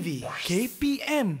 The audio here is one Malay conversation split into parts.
Navy KPM.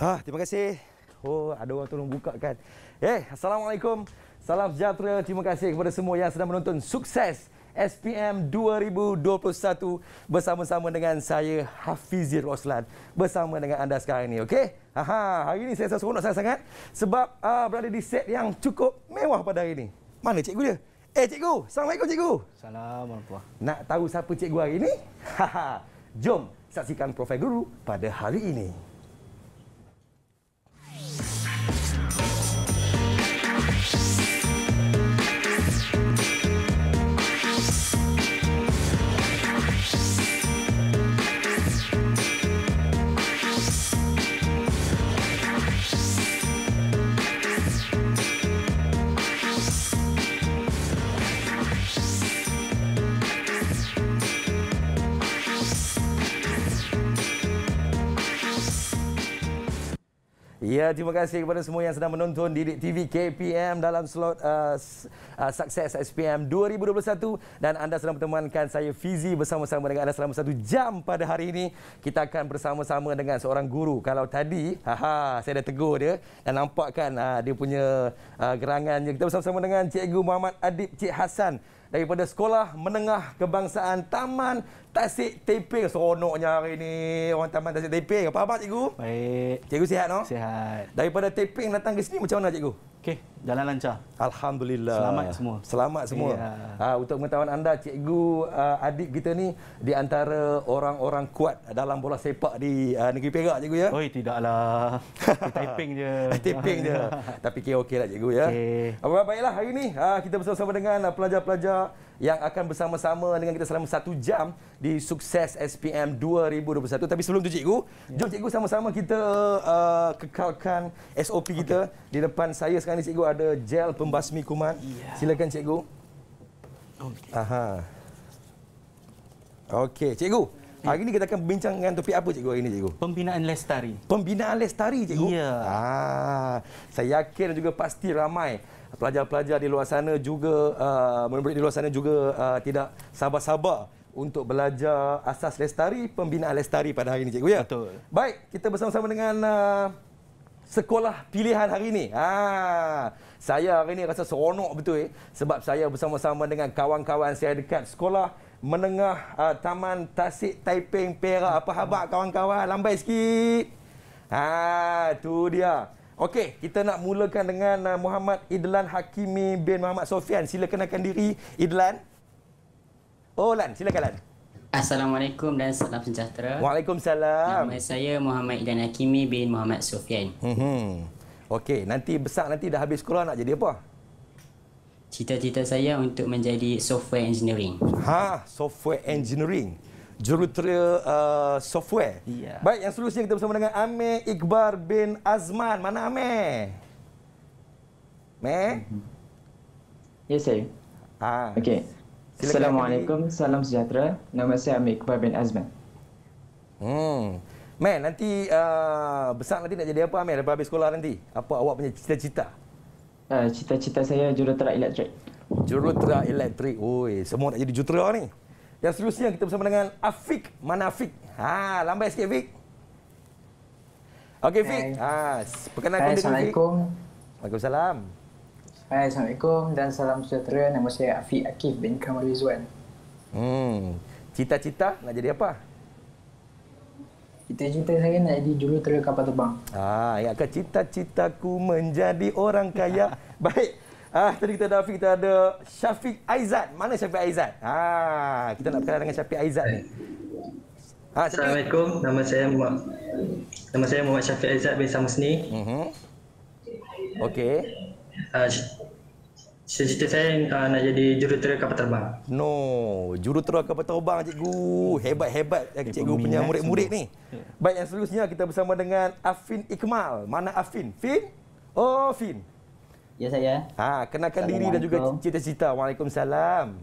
Ah, terima kasih. Oh, ada orang tolong buka kan. Eh, assalamualaikum. Salam sejahtera. Terima kasih kepada semua yang sedang menonton sukses SPM 2021 bersama-sama dengan saya Hafizir Roslan bersama dengan anda sekarang ini. Okey? Aha, hari ini saya rasa seronok sangat-sangat sebab uh, berada di set yang cukup mewah pada hari ini. Mana cikgu dia? Eh cikgu, Assalamualaikum cikgu. Salam warahmatullahi Nak tahu siapa cikgu hari ini? jom saksikan Profil Guru pada hari ini. Ya, terima kasih kepada semua yang sedang menonton Didik TV KPM dalam slot uh, uh, sukses SPM 2021 dan anda sedang bertemankan saya Fizi bersama-sama dengan anda selama satu jam pada hari ini kita akan bersama-sama dengan seorang guru kalau tadi haha saya dah tegur dia dan nampakkan uh, dia punya uh, gerangannya kita bersama-sama dengan cikgu Muhammad Adib Cik Hasan daripada Sekolah Menengah Kebangsaan Taman Tasik Teping. Seronoknya hari ini orang Taman Tasik Teping. Apa khabar cikgu? Baik. Cikgu sihat no? Sihat. Daripada Teping datang ke sini macam mana cikgu? Okey, jalan lancar. Alhamdulillah. Selamat semua. Selamat semua. Yeah. Ha, untuk pengetahuan anda, cikgu uh, adik kita ni di antara orang-orang kuat dalam bola sepak di uh, negeri Perak, cikgu ya? Oi, tidaklah. Taping je. Taping je. Tapi okey-okey cikgu ya. Okay. Baiklah, hari ini uh, ha, kita bersama-sama dengan pelajar-pelajar uh, yang akan bersama-sama dengan kita selama satu jam di Sukses SPM 2021. Tapi sebelum tu cikgu, ya. jom cikgu sama-sama kita uh, kekalkan SOP kita. Okay. Di depan saya sekarang ni cikgu ada gel pembasmi kuman. Ya. Silakan cikgu. Okey. Aha. Okey, cikgu. Ya. Hari ini kita akan bincang dengan topik apa cikgu hari ini cikgu? Pembinaan lestari. Pembinaan lestari cikgu? Ya. Ah, saya yakin dan juga pasti ramai pelajar-pelajar di luar sana juga uh, murid di luar sana juga uh, tidak sabar-sabar untuk belajar asas lestari pembinaan lestari pada hari ini cikgu ya. Betul. Baik, kita bersama-sama dengan uh, sekolah pilihan hari ini. Ha. Saya hari ini rasa seronok betul eh? sebab saya bersama-sama dengan kawan-kawan saya dekat sekolah menengah uh, Taman Tasik Taiping Perak. Apa khabar kawan-kawan? Lambai sikit. Ha, tu dia. Okey, kita nak mulakan dengan uh, Muhammad Idlan Hakimi bin Muhammad Sofian. Sila kenalkan diri, Idlan. Oh, Lan. Silakan, Lan. Assalamualaikum dan salam sejahtera. Waalaikumsalam. Nama saya Muhammad Idlan Hakimi bin Muhammad Sofian. Hmm. Okey, nanti besar nanti dah habis sekolah nak jadi apa? Cita-cita saya untuk menjadi software engineering. Ha, software engineering jurutera uh, software. Yeah. Baik, yang seterusnya kita bersama dengan Amir Iqbar bin Azman. Mana Amir? Amir? Mm-hmm. Ya, saya. Ha. Okey. Assalamualaikum, salam sejahtera. Nama saya Amir Iqbar bin Azman. Hmm. Man, nanti uh, besar nanti nak jadi apa Amir lepas habis sekolah nanti? Apa awak punya cita-cita? Uh, cita-cita uh, saya jurutera elektrik. Jurutera elektrik. Oi, semua nak jadi jurutera ni. Dan seterusnya kita bersama dengan Afiq Manafiq. Ha, lambai sikit Afiq. Okey Afiq. Ha, perkenalkan diri. Assalamualaikum. Waalaikumsalam. Hai, Assalamualaikum dan salam sejahtera. Nama saya Afiq Akif bin Kamal Rizwan. Hmm. Cita-cita nak jadi apa? Cita-cita saya nak jadi jurutera kapal terbang. Ah, ya kecita citaku menjadi orang kaya. Baik. Ah, tadi kita ada kita ada Syafiq Aizat. Mana Syafiq Aizat? Ha, ah, kita nak berkenalan dengan Syafiq Aizat ni. Ha, ah, Assalamualaikum. Nama saya Muhammad. Nama saya Muhammad Syafiq Aizat bin Samusni. Mhm. Uh-huh. Okey. Ah, Cita-cita saya uh, nak jadi jurutera kapal terbang. No, jurutera kapal terbang cikgu. Hebat-hebat yang eh, cikgu Peminat punya murid-murid sebut. ni. Baik yang selanjutnya kita bersama dengan Afin Ikmal. Mana Afin? Fin? Oh, Fin. Ya saya. Ha, kenalkan diri dan juga cita-cita. Waalaikumsalam.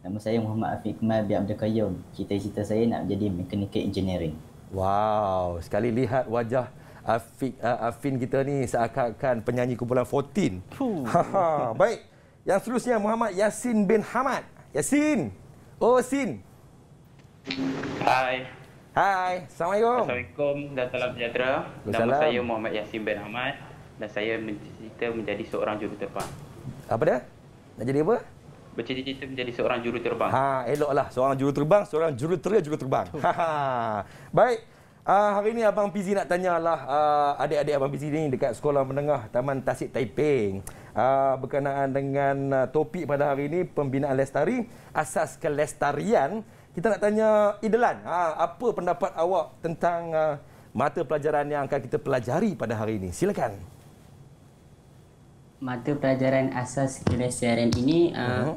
Nama saya Muhammad Afiq Kemal bin Abdul Qayyum. Cita-cita saya nak jadi mechanical engineering. Wow, sekali lihat wajah Afiq uh, Afin kita ni seakan-akan penyanyi kumpulan 14. Huh. Baik. Yang seterusnya Muhammad Yasin bin Hamad. Yasin. Oh, Sin. Hai. Hai. Assalamualaikum. Assalamualaikum dan salam sejahtera. Nama saya Muhammad Yasin bin Hamad dan saya bercita-cita menjadi seorang juruterbang. Apa dia? Nak jadi apa? Bercita-cita menjadi seorang juruterbang. terbang. Ha, eloklah. Seorang juruterbang, terbang, seorang juru teria juru terbang. Ha, ha. Baik. Uh, hari ini Abang Pizi nak tanya lah ah, adik-adik Abang Pizi ni dekat Sekolah Menengah Taman Tasik Taiping. Uh, berkenaan dengan uh, topik pada hari ini, pembinaan lestari, asas kelestarian. Kita nak tanya Idelan, uh, apa pendapat awak tentang uh, mata pelajaran yang akan kita pelajari pada hari ini? Silakan mata pelajaran asas kelesiaran ini uh, uh-huh.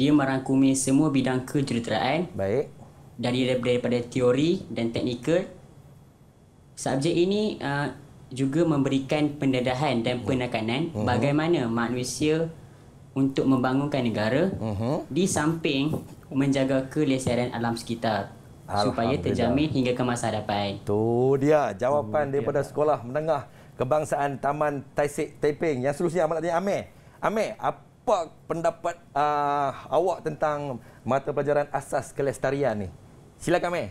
dia merangkumi semua bidang kejuruteraan. Baik. Dari daripada teori dan teknikal. Subjek ini uh, juga memberikan pendedahan dan mhm. penekanan uh-huh. bagaimana manusia untuk membangunkan negara uh-huh. di samping menjaga kelesiaran alam sekitar supaya terjamin hingga ke masa hadapan. Tu dia jawapan oh, daripada dia. sekolah menengah kebangsaan Taman Taisik Taiping. Yang seterusnya amat tanya Amir. Amir, apa pendapat uh, awak tentang mata pelajaran asas kelestarian ni? Silakan Amir.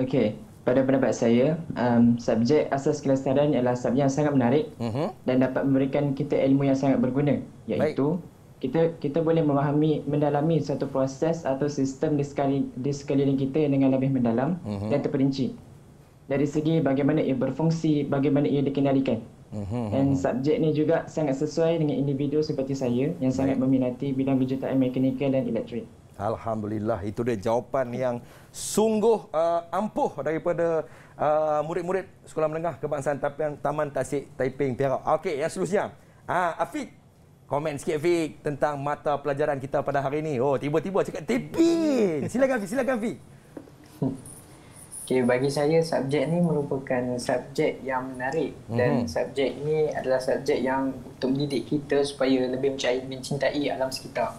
Okey, pada pendapat saya, um, subjek asas kelestarian ialah subjek yang sangat menarik uh-huh. dan dapat memberikan kita ilmu yang sangat berguna. Iaitu Baik. kita kita boleh memahami mendalami suatu proses atau sistem di sekeliling, di sekeliling kita dengan lebih mendalam uh-huh. dan terperinci dari segi bagaimana ia berfungsi, bagaimana ia dikendalikan. Mhm. Dan subjek ni juga sangat sesuai dengan individu seperti saya yang sangat Baik. meminati bidang penjataan mekanikal dan elektrik. Alhamdulillah, itu dia jawapan yang sungguh uh, ampuh daripada uh, murid-murid sekolah menengah kebangsaan Taman Tasik Taiping, Perak. Okey, yang seterusnya. Ah, Afiq, komen sikit Afiq tentang mata pelajaran kita pada hari ini. Oh, tiba-tiba cakap Taiping. Silakan Afiq, silakan Afiq. Okay, bagi saya subjek ni merupakan subjek yang menarik mm-hmm. dan mhm. subjek ini adalah subjek yang untuk mendidik kita supaya lebih mencintai, mencintai alam sekitar.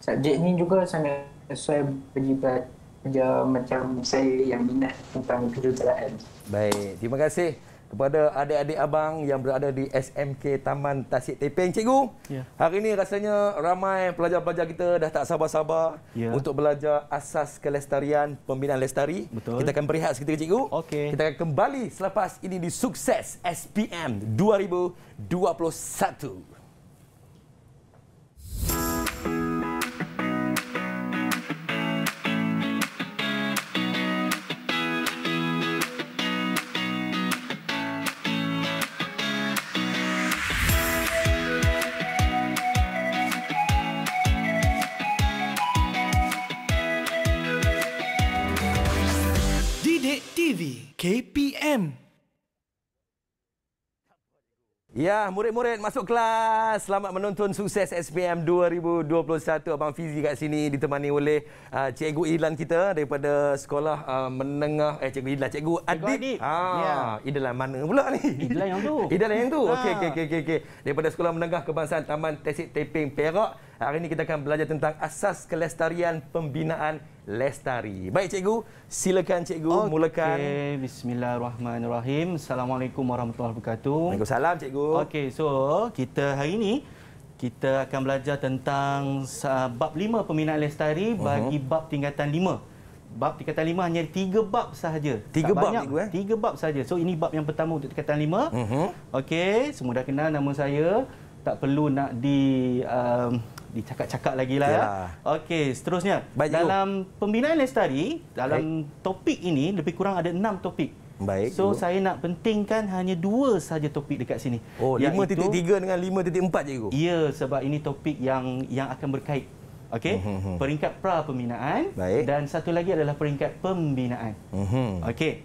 Subjek ni juga sangat sesuai bagi pelajar macam saya yang minat tentang kejuruteraan. Baik, terima kasih kepada adik-adik abang yang berada di SMK Taman Tasik Tepeng cikgu. Yeah. Hari ini rasanya ramai pelajar-pelajar kita dah tak sabar-sabar yeah. untuk belajar asas kelestarian pembinaan lestari. Betul. Kita akan berehat seketika cikgu. Okay. Kita akan kembali selepas ini di Sukses SPM 2021. KPM. Ya, murid-murid masuk kelas. Selamat menonton sukses SPM 2021. Abang Fizi kat sini ditemani oleh uh, Cikgu Ilan kita daripada sekolah uh, menengah. Eh, Cikgu Ilan. Cikgu Adib. Cikgu Adib. Ah, ya. Idalan mana pula ni? Idalan yang tu. Idalan yang tu. Ha. Okey, okey, okey. Okay. Daripada sekolah menengah kebangsaan Taman Tesik Teping Perak. Hari ini kita akan belajar tentang asas kelestarian pembinaan lestari. Baik cikgu, silakan cikgu okay. mulakan. Okey, bismillahirrahmanirrahim. Assalamualaikum warahmatullahi wabarakatuh. Waalaikumsalam cikgu. Okey, so kita hari ini kita akan belajar tentang bab lima pembinaan lestari mhm. bagi uh-huh. bab tingkatan lima. Bab tingkatan lima hanya tiga bab sahaja. Tiga tak bab, banyak. eh? Tiga bab sahaja. So, ini bab yang pertama untuk tingkatan lima. Uh-huh. Okey, semua dah kenal nama saya. Tak perlu nak di... Um dicakap-cakap lagi lah. Yeah. Ya. Okey, seterusnya. Baik, dalam you. pembinaan Lestari, dalam Baik. topik ini, lebih kurang ada enam topik. Baik. So, you. saya nak pentingkan hanya dua saja topik dekat sini. Oh, 5.3 dengan 5.4 cikgu? Ya, sebab ini topik yang yang akan berkait. Okey, uh mhm, -huh. Mhm. peringkat pra-pembinaan dan satu lagi adalah peringkat pembinaan. Uh mhm. -huh. Okey,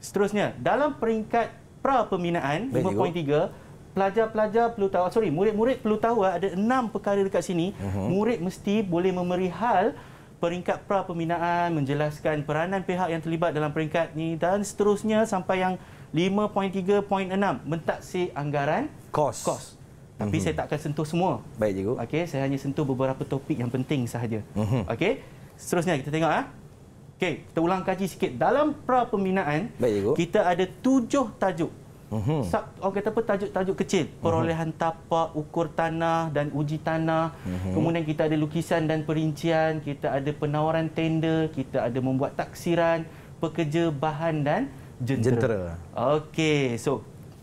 seterusnya, dalam peringkat pra-pembinaan 5.3, pelajar-pelajar perlu tahu sorry murid-murid perlu tahu ah, ada enam perkara dekat sini uh-huh. murid mesti boleh memerihal peringkat pra pembinaan menjelaskan peranan pihak yang terlibat dalam peringkat ni dan seterusnya sampai yang 5.3.6 mentaksi anggaran kos kos tapi uh-huh. saya tak akan sentuh semua baik cikgu okay saya hanya sentuh beberapa topik yang penting sahaja uh-huh. okey seterusnya kita tengok ah okey kita ulang kaji sikit dalam pra pembinaan baik cikgu kita ada tujuh tajuk uh-huh. Mhm. sub, orang kata apa tajuk-tajuk kecil mhm. perolehan uh-huh. tapak ukur tanah dan uji tanah uh-huh. kemudian kita ada lukisan dan perincian kita ada penawaran tender kita ada membuat taksiran pekerja bahan dan jentera, okey so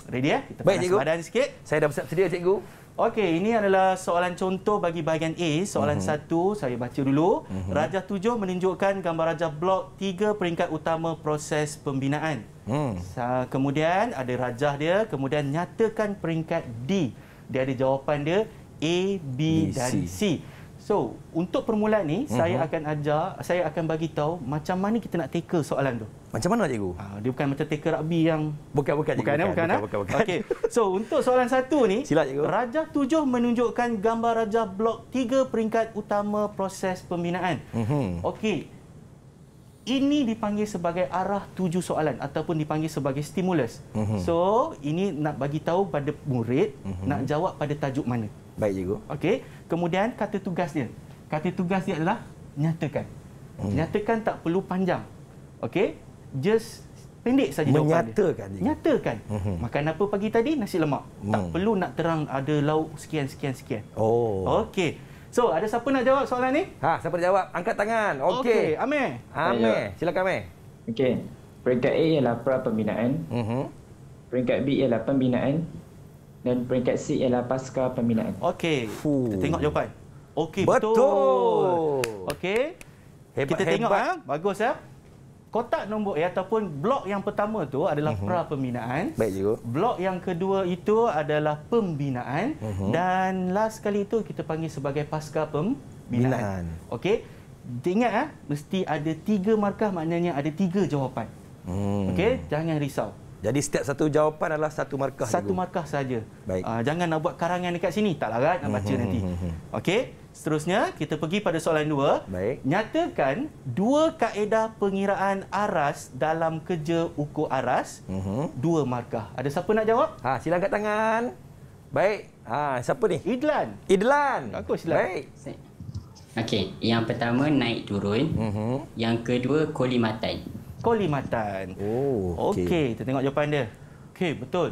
ready eh kita panas badan sikit saya dah bersedia cikgu Okey, ini adalah soalan contoh bagi bahagian A. Soalan mm -hmm. satu, saya baca dulu. Mm -hmm. Raja tujuh menunjukkan gambar rajah blok tiga peringkat utama proses pembinaan. Mm. Kemudian ada rajah dia, kemudian nyatakan peringkat D. Dia ada jawapan dia A, B, B dan C. C. So, untuk permulaan ni, uh-huh. saya akan ajar, saya akan bagi tahu macam mana kita nak tackle soalan tu. Macam mana cikgu? Ha, dia bukan macam tackle rugby yang bukan bukan cikgu. Bukan eh, bukan. bukan, eh? bukan, bukan. Okey. So, untuk soalan satu ni, Sila, cikgu. Raja Tujuh menunjukkan gambar raja blok tiga peringkat utama proses pembinaan. Uh-huh. Okey. Ini dipanggil sebagai arah tujuh soalan ataupun dipanggil sebagai stimulus. Uh-huh. So, ini nak bagi tahu pada murid uh-huh. nak jawab pada tajuk mana. Baik cikgu. Okey. Kemudian kata tugas dia. Kata tugas dia adalah nyatakan. Hmm. Nyatakan tak perlu panjang. Okey? Just pendek saja jawapan Menyatakan. Nyatakan. Hmm. Makan apa pagi tadi? Nasi lemak. Hmm. Tak perlu nak terang ada lauk sekian sekian sekian. Oh. Okey. So, ada siapa nak jawab soalan ni? Ha, siapa nak jawab? Angkat tangan. Okey. Okay. Ame. Ame. Silakan Amir. Okey. Peringkat A ialah pra pembinaan. Uh-huh. Mhm. Peringkat B ialah pembinaan dan peringkat C ialah pasca pembinaan. Okey. Kita tengok jawapan. Okey betul. betul. Okey. Hebat, kita tengok hebat. ha. Bagus ya. Kotak nombor eh, ataupun blok yang pertama tu adalah uh mhm. -huh. pra pembinaan. Baik juga. Blok yang kedua itu adalah pembinaan uh mhm. -huh. dan last kali itu kita panggil sebagai pasca pembinaan. Okey. Ingat ah mesti ada tiga markah maknanya ada tiga jawapan. Hmm. Okey, jangan risau. Jadi setiap satu jawapan adalah satu markah. Satu markah saja. Baik. Uh, jangan nak buat karangan dekat sini. Tak larat nak baca nanti. Hmm, hmm, hmm, Okey. Seterusnya, kita pergi pada soalan dua. Baik. Nyatakan dua kaedah pengiraan aras dalam kerja ukur aras. dua markah. Ada siapa nak jawab? Ha, sila angkat tangan. Baik. Ha, siapa ni? Idlan. Idlan. Aku sila. Baik. Okey. Yang pertama, naik turun. yang kedua, kolimatan. Kolimatan. Oh, okey. Okey, kita tengok jawapan dia. Okey, betul.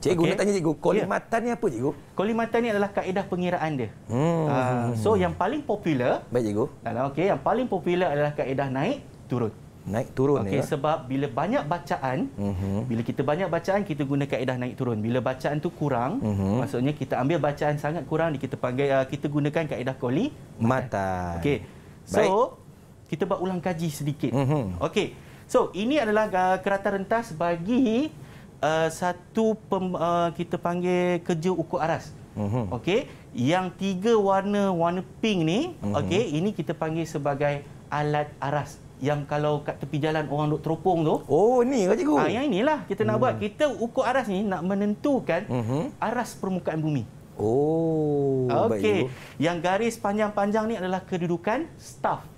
Cikgu, okay. nak tanya cikgu. Ya. Kolimatan ya. ni apa, cikgu? Kolimatan ni adalah kaedah pengiraan dia. Hmm. Uh, so, yang paling popular... Baik, cikgu. Ah, okey, yang paling popular adalah kaedah naik, turun. Naik, turun. Okey, ya? sebab bila banyak bacaan, uh mhm. -huh. bila kita banyak bacaan, kita guna kaedah naik, turun. Bila bacaan tu kurang, uh mhm. -huh. maksudnya kita ambil bacaan sangat kurang, kita panggil uh, kita gunakan kaedah kolimatan. Okey. So, kita buat ulang kaji sedikit. Uh mhm. -huh. Okey. So ini adalah uh, kereta rentas bagi uh, satu pem, uh, kita panggil kerja ukur aras. Uh-huh. Okey, yang tiga warna warna pink ni, uh-huh. okey, ini kita panggil sebagai alat aras yang kalau kat tepi jalan orang duk teropong tu. Oh, ni ke lah, cikgu? Ah, yang inilah kita uh-huh. nak hmm. buat. Kita ukur aras ni nak menentukan uh-huh. aras permukaan bumi. Oh, okey. Yang garis panjang-panjang ni adalah kedudukan staff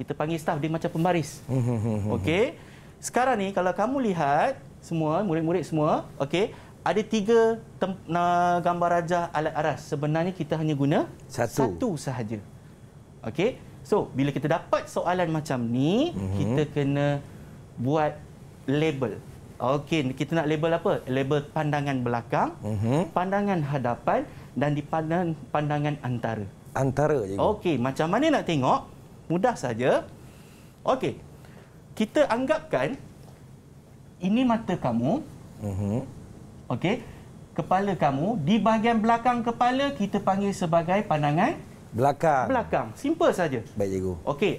kita panggil staff dia macam pembaris. Okey. Sekarang ni kalau kamu lihat semua murid-murid semua, okey, ada tiga tem- gambar raja alat aras. Sebenarnya kita hanya guna satu, satu sahaja. Okey. So, bila kita dapat soalan macam ni, uhum. kita kena buat label. Okey, kita nak label apa? Label pandangan belakang, uhum. pandangan hadapan dan di pandangan pandangan antara. Antara je. Okey, macam mana nak tengok? mudah saja. Okey. Kita anggapkan ini mata kamu. Uh-huh. Okey. Kepala kamu di bahagian belakang kepala kita panggil sebagai pandangan belakang. Belakang. Simple saja. Baik cikgu. Okey.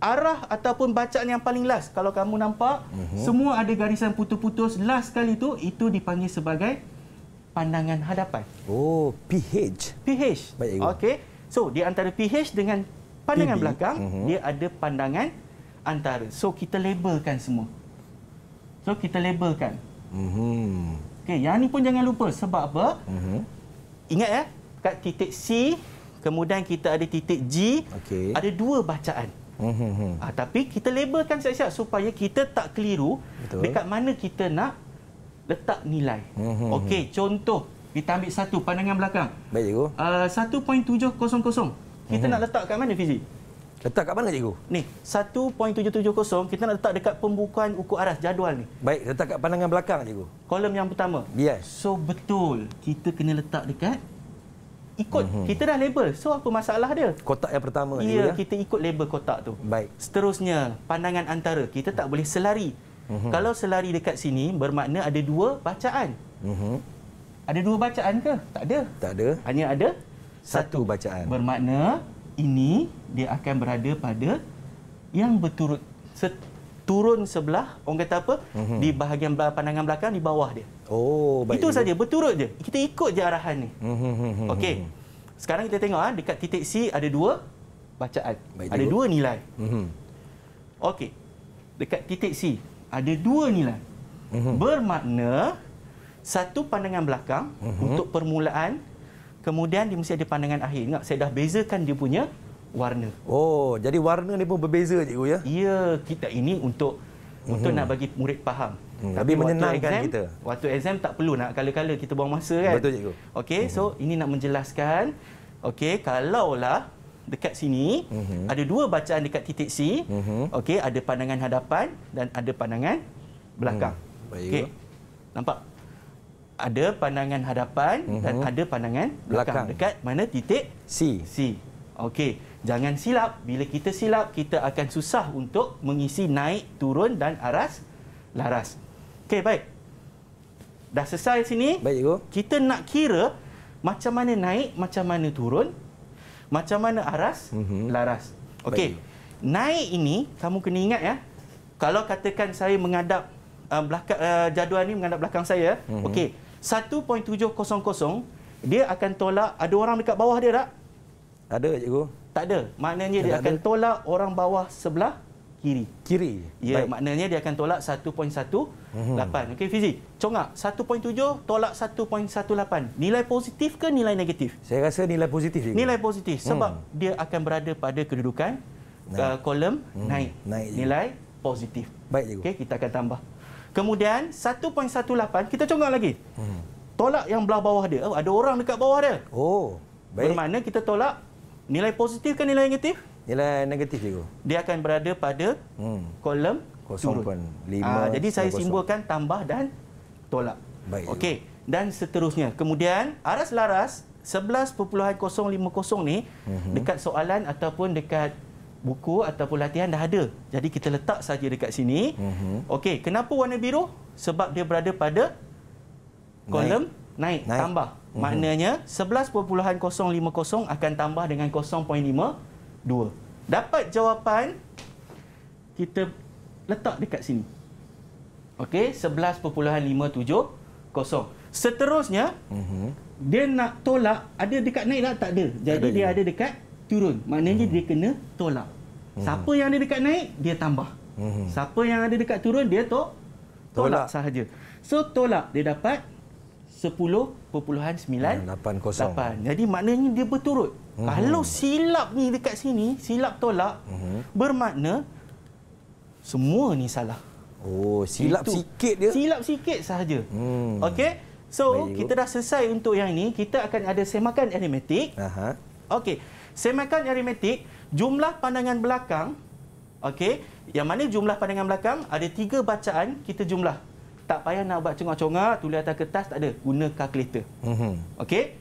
Arah ataupun bacaan yang paling last kalau kamu nampak uh-huh. semua ada garisan putus-putus last sekali itu itu dipanggil sebagai pandangan hadapan. Oh, PH. PH. Baik cikgu. Okey. So, di antara PH dengan Pandangan TV. belakang, uh-huh. dia ada pandangan antara. So, kita labelkan semua. So, kita labelkan. Uh-huh. Mhm. Okay, yang ni pun jangan lupa. Sebab apa? Uh-huh. Ingat ya, kat titik C, kemudian kita ada titik G, okay. ada dua bacaan. Uh-huh. Ah, tapi kita labelkan siap-siap supaya kita tak keliru Betul. dekat mana kita nak letak nilai. Uh-huh. Okey, contoh. Kita ambil satu pandangan belakang. Baik, cikgu. Ah, uh, 1.700 kita hmm. nak letak kat mana fizik? Letak kat mana cikgu? Ni, 1.770 kita nak letak dekat pembukaan ukur aras jadual ni. Baik, letak kat pandangan belakang cikgu. Kolom yang pertama. Yes. So betul, kita kena letak dekat ikut hmm. kita dah label. So apa masalah dia? Kotak yang pertama ya, Ya, kita ikut label kotak tu. Baik. Seterusnya, pandangan antara kita tak boleh selari. Hmm. Kalau selari dekat sini bermakna ada dua bacaan. Hmm. Ada dua bacaan ke? Tak ada. Tak ada. Hanya ada satu bacaan. Bermakna ini dia akan berada pada yang berturut turun sebelah orang kata apa mm-hmm. di bahagian pandangan belakang di bawah dia. Oh baik. Itu saja berturut je. Kita ikut je arahan ni. Mm-hmm. Okey. Sekarang kita tengok ah dekat titik C ada dua bacaan. Baik, ada dua nilai. Mm-hmm. Okey. Dekat titik C ada dua nilai. Mm-hmm. Bermakna satu pandangan belakang mm-hmm. untuk permulaan Kemudian dia mesti ada pandangan akhir. Ingat saya dah bezakan dia punya warna. Oh, jadi warna ni pun berbeza cikgu ya? Ya, kita ini untuk mm-hmm. untuk nak bagi murid faham. Hmm. Tapi menyenangkan exam, kita. Waktu exam tak perlu nak kala-kala kita buang masa kan? Betul cikgu. Okey, mm-hmm. so ini nak menjelaskan okey, kalaulah dekat sini mm-hmm. ada dua bacaan dekat titik C. Mm-hmm. Okey, ada pandangan hadapan dan ada pandangan belakang. Mm. Baik. Okay. Nampak? ada pandangan hadapan mm -hmm. dan mhm. ada pandangan belakang. belakang. Dekat mana titik? C. C. Okey. Jangan silap. Bila kita silap, kita akan susah untuk mengisi naik, turun dan aras laras. Okey, baik. Dah selesai sini. Baik, Cikgu. Kita nak kira macam mana naik, macam mana turun, macam mana aras mm -hmm. laras. Okey. Naik ini, kamu kena ingat ya. Kalau katakan saya mengadap uh, eh, belakang, uh, jadual ini mengadap belakang saya. Mm -hmm. Okey. 1.700 dia akan tolak ada orang dekat bawah dia tak? Ada cikgu. Tak ada. Maknanya tak dia tak akan ada. tolak orang bawah sebelah kiri. Kiri. Ya, Baik. maknanya dia akan tolak 1.18. Mhm. Okey fizik. Congak 1.7 tolak 1.18. Nilai positif ke nilai negatif? Saya rasa nilai positif cikgu. Nilai positif sebab hmm. dia akan berada pada kedudukan naik. Uh, kolom hmm. naik. naik nilai positif. Baik cikgu. Okey kita akan tambah. Kemudian 1.18 kita congak lagi. Hmm. Tolak yang belah bawah dia. Oh, ada orang dekat bawah dia. Oh. Baik. Bermakna kita tolak nilai positif ke nilai negatif? Nilai negatif itu Dia akan berada pada hmm. kolom 0.5. Ah, jadi saya simbolkan tambah dan tolak. Baik. Okey. Dan seterusnya. Kemudian aras laras 11.050 ni hmm. dekat soalan ataupun dekat buku ataupun latihan dah ada. Jadi kita letak saja dekat sini. Mm-hmm. Okey, kenapa warna biru? Sebab dia berada pada kolom naik. Naik, naik tambah. Mm-hmm. Maknanya 11.050 akan tambah dengan 0.52. Dapat jawapan kita letak dekat sini. Okey, 11.570. Seterusnya, mm-hmm. dia nak tolak ada dekat naik lah? tak ada. Jadi ada dia juga. ada dekat turun. Maknanya hmm. dia kena tolak. Hmm. Siapa yang ada dekat naik, dia tambah. Hmm. Siapa yang ada dekat turun, dia to- tolak, tolak sahaja. So tolak dia dapat 10.98. Hmm, Jadi maknanya dia berturut. Hmm. Kalau silap ni dekat sini, silap tolak, hmm. bermakna semua ni salah. Oh, silap Itu. sikit dia. Silap sikit sahaja. Hmm. Okey. So, Baik, kita dah selesai untuk yang ini. Kita akan ada semakan aritmetik. Aha. Okey. Semaikan aritmetik, jumlah pandangan belakang, okay? yang mana jumlah pandangan belakang ada tiga bacaan kita jumlah. Tak payah nak buat cengok-cengok, tulis atas kertas tak ada, guna kalkulator. Mhm. Okey.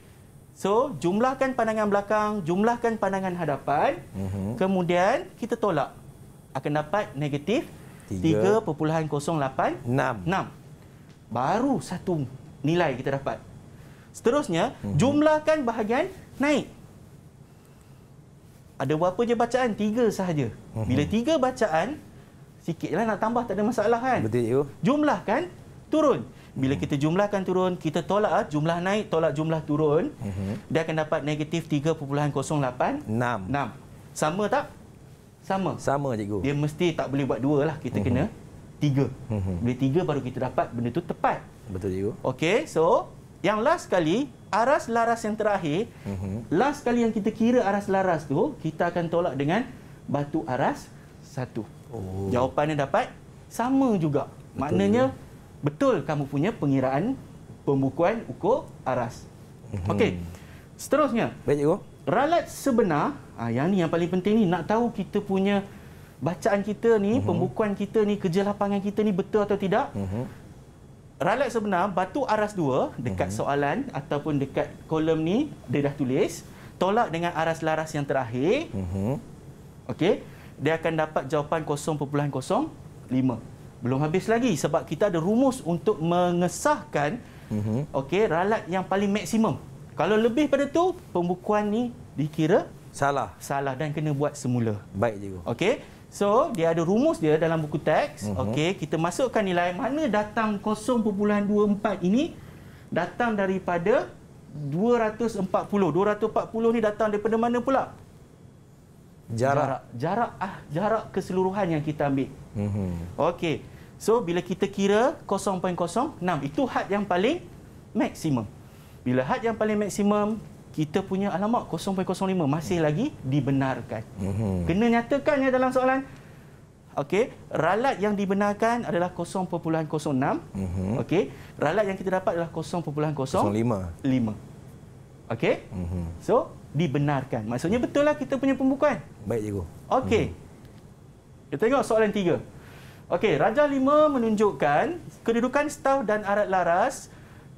So, jumlahkan pandangan belakang, jumlahkan pandangan hadapan, mm-hmm. kemudian kita tolak. Akan dapat negatif 3.08 6. Baru satu nilai kita dapat. Seterusnya, mm-hmm. jumlahkan bahagian naik. 3.08 ada berapa je bacaan? Tiga sahaja. Mhm. Bila tiga bacaan, sikitlah nak tambah tak ada masalah kan? Betul, itu. Jumlah kan? Turun. Bila kita jumlahkan turun, kita tolak ah, jumlah naik, tolak jumlah turun, uh-huh. dia akan dapat negatif 3.08. 6. Sama tak? Sama. Sama, Cikgu. Dia mesti tak boleh buat dua lah. Kita uh-huh. kena mhm. tiga. Uh-huh. Bila tiga baru kita dapat benda tu tepat. Betul, Cikgu. Okey, so yang last sekali, aras laras yang terakhir, uh-huh. last kali yang kita kira aras laras tu, kita akan tolak dengan batu aras satu. Oh. Jawapannya dapat sama juga. Betul. Maknanya betul kamu punya pengiraan pembukuan ukur aras. Uh-huh. Okey. Seterusnya. Baik cikgu. Ralat sebenar, ah yang ni yang paling penting ni nak tahu kita punya bacaan kita ni, uh-huh. pembukuan kita ni, kerja lapangan kita ni betul atau tidak. Uh-huh. Ralat sebenar, batu aras dua dekat mm-hmm. soalan ataupun dekat kolom ni, dia dah tulis. Tolak dengan aras laras yang terakhir. Mm-hmm. Okey. Dia akan dapat jawapan 0.05. Belum habis lagi sebab kita ada rumus untuk mengesahkan mm-hmm. okay, ralat yang paling maksimum. Kalau lebih pada tu, pembukuan ni dikira salah salah dan kena buat semula. Baik cikgu. okay So, dia ada rumus dia dalam buku teks. Uh-huh. Okey, kita masukkan nilai mana datang 0.24 ini datang daripada 240. 240 ni datang daripada mana pula? Jarak. Jarak jarak, ah, jarak keseluruhan yang kita ambil. Uh-huh. Okey. So, bila kita kira 0.06, itu had yang paling maksimum. Bila had yang paling maksimum, kita punya alamat 0.05 masih hmm. lagi dibenarkan. Mm-hmm. Kena nyatakan ya dalam soalan. Okey, ralat yang dibenarkan adalah 0.06. Mm-hmm. Okey, ralat yang kita dapat adalah 0.05. 0.05. Okey? Mm-hmm. So, dibenarkan. Maksudnya betul lah kita punya pembukaan. Baik cikgu. Okey. Mm-hmm. Kita tengok soalan tiga. Okey, Raja 5 menunjukkan kedudukan staf dan arat laras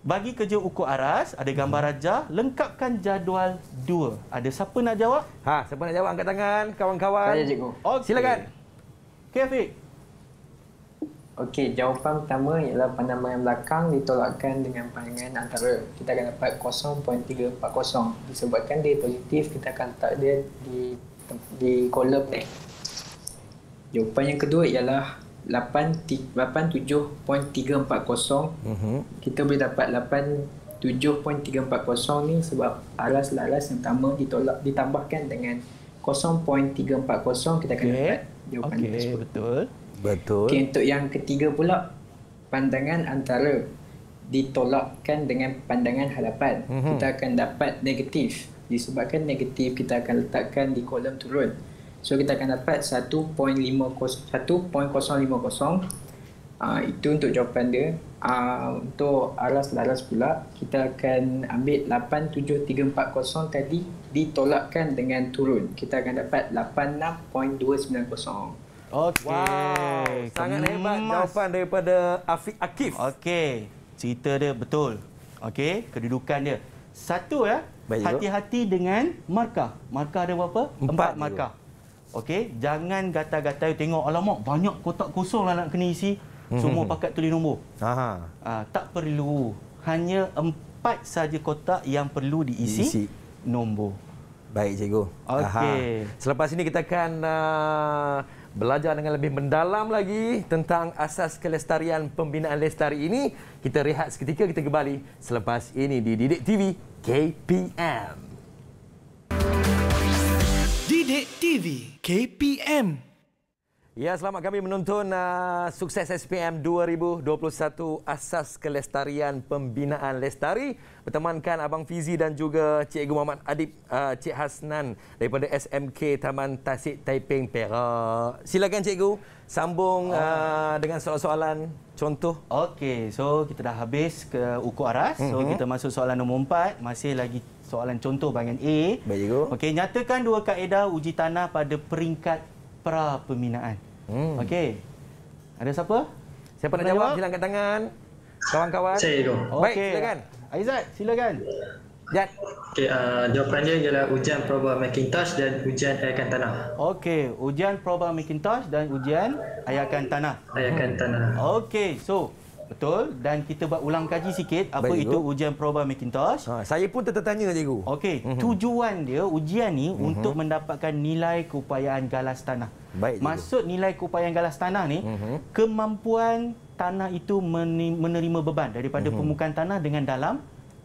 bagi kerja ukur aras, ada gambar raja, lengkapkan jadual dua. Ada siapa nak jawab? Ha, siapa nak jawab? Angkat tangan, kawan-kawan. Saya, cikgu. Okay. Silakan. Okey, Afiq. Okey, jawapan pertama ialah pandangan yang belakang ditolakkan dengan pandangan antara. Kita akan dapat 0.340. Disebabkan dia positif, kita akan letak dia di, di kolom. Jawapan yang kedua ialah 87.340 mhm. kita boleh dapat 87.340 ni sebab alas alas yang pertama ditolak ditambahkan dengan 0.340 kita akan okay. dapat jawapan okay. tersebut betul betul okay, untuk yang ketiga pula pandangan antara ditolakkan dengan pandangan hadapan uh-huh. kita akan dapat negatif disebabkan negatif kita akan letakkan di kolom turun So kita akan dapat 1.50 uh, ah, Itu untuk jawapan dia uh, Untuk aras laras pula Kita akan ambil 87340 tadi Ditolakkan dengan turun Kita akan dapat 86.290 Okay. Wow, sangat hebat jawapan daripada Afiq Akif. Okey, cerita dia betul. Okey, kedudukan dia. Satu ya, hati-hati dengan markah. Markah ada berapa? Empat, Empat markah. Okey, jangan gata-gata gatal tengok alamak banyak kotak kosong lah nak kena isi. Semua mhm. pakat tulis nombor. Aha. Ha, tak perlu. Hanya empat saja kotak yang perlu diisi, diisi. nombor. Baik cikgu. Okey. Selepas ini kita akan uh, belajar dengan lebih mendalam lagi tentang asas kelestarian pembinaan lestari ini. Kita rehat seketika kita kembali selepas ini di Didik TV KPM. Dek TV KPM. Ya, selamat kami menonton uh, sukses SPM 2021 Asas Kelestarian Pembinaan Lestari bertemankan Abang Fizi dan juga Cikgu Muhammad Adib uh, Cik Hasnan daripada SMK Taman Tasik Taiping Perak. Silakan Cikgu sambung uh, uh, dengan soalan-soalan contoh. Okey, so kita dah habis ke ukur aras. So mm-hmm. kita masuk soalan nombor empat masih lagi soalan contoh bahagian A. Baik juga. Okey, nyatakan dua kaedah uji tanah pada peringkat pra pembinaan. Hmm. Okey. Ada siapa? Siapa nak jawab? jawab? Silakan tangan. Kawan-kawan. Saya dulu. Okay. Baik, silakan. Aizat, silakan. Jad. Okey, uh, jawapan dia ialah ujian proba Macintosh dan ujian ayakan tanah. Okey, ujian proba Macintosh dan ujian ayakan tanah. Ayakan tanah. Okey, so Betul dan kita buat ulang kaji sikit apa Baik, itu ujian proba Macintosh. Ha, saya pun tertanya cikgu. Okey, mm-hmm. tujuan dia ujian ni mm-hmm. untuk mendapatkan nilai keupayaan galas tanah. Baik. Cikgu. Maksud nilai keupayaan galas tanah ni mm-hmm. kemampuan tanah itu menerima beban daripada mm-hmm. permukaan tanah dengan dalam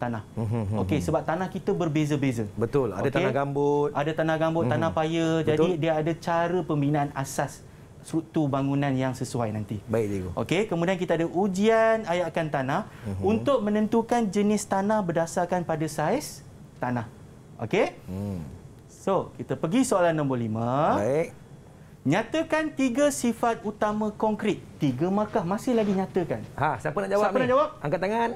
tanah. Mhm, mhm, Okey mhm. sebab tanah kita berbeza-beza. Betul, ada okay. tanah gambut, ada tanah gambut, mm-hmm. tanah paya. Betul. Jadi dia ada cara pembinaan asas struktur bangunan yang sesuai nanti. Baik, Cikgu. Okey, kemudian kita ada ujian ayakan tanah uh-huh. untuk menentukan jenis tanah berdasarkan pada saiz tanah. Okey? Hmm. So, kita pergi soalan nombor lima. Baik. Nyatakan tiga sifat utama konkrit. Tiga markah masih lagi nyatakan. Ha, siapa nak jawab? Siapa ni? nak jawab? Angkat tangan.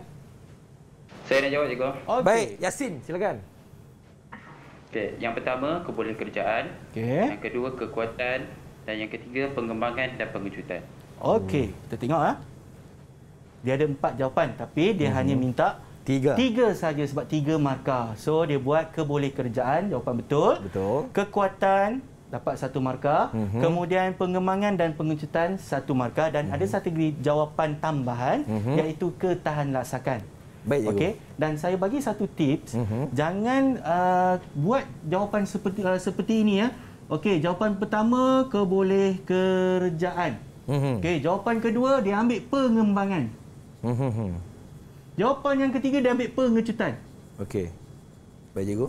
Saya nak jawab, Cikgu. Okay. Baik, Yasin, silakan. Okey, yang pertama kebolehkerjaan. Okey. Yang kedua kekuatan, dan yang ketiga pengembangan dan pengecutan. Okey, hmm. kita tengok Ha? Dia ada empat jawapan tapi dia hmm. hanya minta tiga. Tiga saja sebab tiga markah. So dia buat keboleh kerjaan jawapan betul. Betul. Kekuatan dapat satu markah, hmm. kemudian pengembangan dan pengecutan satu markah dan hmm. ada mhm. satu jawapan tambahan hmm. iaitu ketahan laksakan. Baik okay. dan saya bagi satu tips uh-huh. jangan uh, buat jawapan seperti uh, seperti ini ya Okey, jawapan pertama keboleh kerjaan. Mm-hmm. Okey, jawapan kedua dia ambil pengembangan. Mm-hmm. Jawapan yang ketiga dia ambil pengecutan. Okey. Baik cikgu.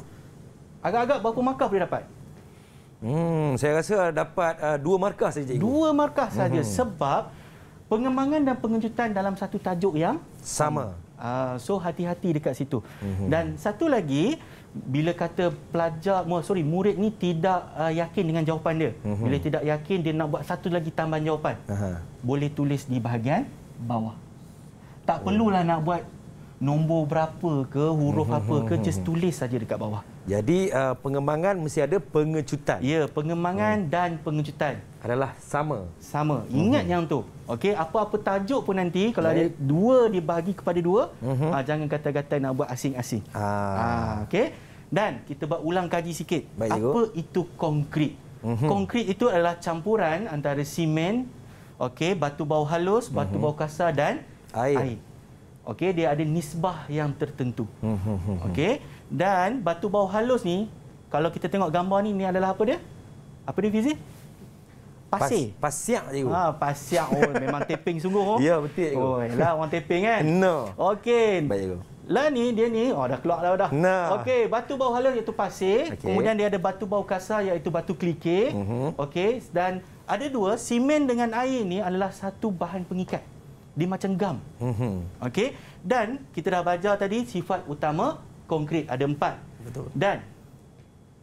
Agak-agak berapa markah boleh dapat? Hmm, saya rasa dapat uh, dua markah saja Dua markah saja mm -hmm. sebab pengembangan dan pengecutan dalam satu tajuk yang sama. Uh, so hati-hati dekat situ. Mm -hmm. Dan satu lagi, bila kata pelajar sorry murid ni tidak uh, yakin dengan jawapan dia uh-huh. bila tidak yakin dia nak buat satu lagi tambahan jawapan uh-huh. boleh tulis di bahagian bawah tak perlulah uh-huh. nak buat nombor berapa ke huruf uh-huh. apa ke mhm, just tulis saja dekat bawah jadi uh, pengembangan mesti ada pengecutan. Ya, pengembangan hmm. dan pengecutan adalah sama. Sama. Ingat hmm. yang tu. Okey, apa-apa tajuk pun nanti kalau Baik. ada dua dibagi kepada dua, hmm. uh, jangan kata-kata nak buat asing-asing. Ah, ah okey. Dan kita buat ulang kaji sikit. Baik, apa juga. itu konkrit? Hmm. Konkrit itu adalah campuran antara simen, okey, batu bau halus, batu hmm. bau kasar dan air. air. Okey, dia ada nisbah yang tertentu. Hmm. hmm, hmm, hmm. Okey. Dan batu bawah halus ni, kalau kita tengok gambar ni, ni adalah apa dia? Apa dia Fizi? Pasir. Pas, pasir. cikgu. Ha, pasiak. Oh, memang taping sungguh. Oh. Ya, betul cikgu. Oh, lah orang taping kan? No. Okey. Baik cikgu. Lah ni, dia ni. Oh, dah keluar lah, dah. No. Okey, batu bawah halus iaitu pasir. Okay. Kemudian dia ada batu bawah kasar iaitu batu klikir. Uh mhm. -huh. Okey, dan ada dua. Simen dengan air ni adalah satu bahan pengikat. Dia macam gam. Uh mhm. -huh. Okey, dan kita dah baca tadi sifat utama konkret ada empat. Betul. Dan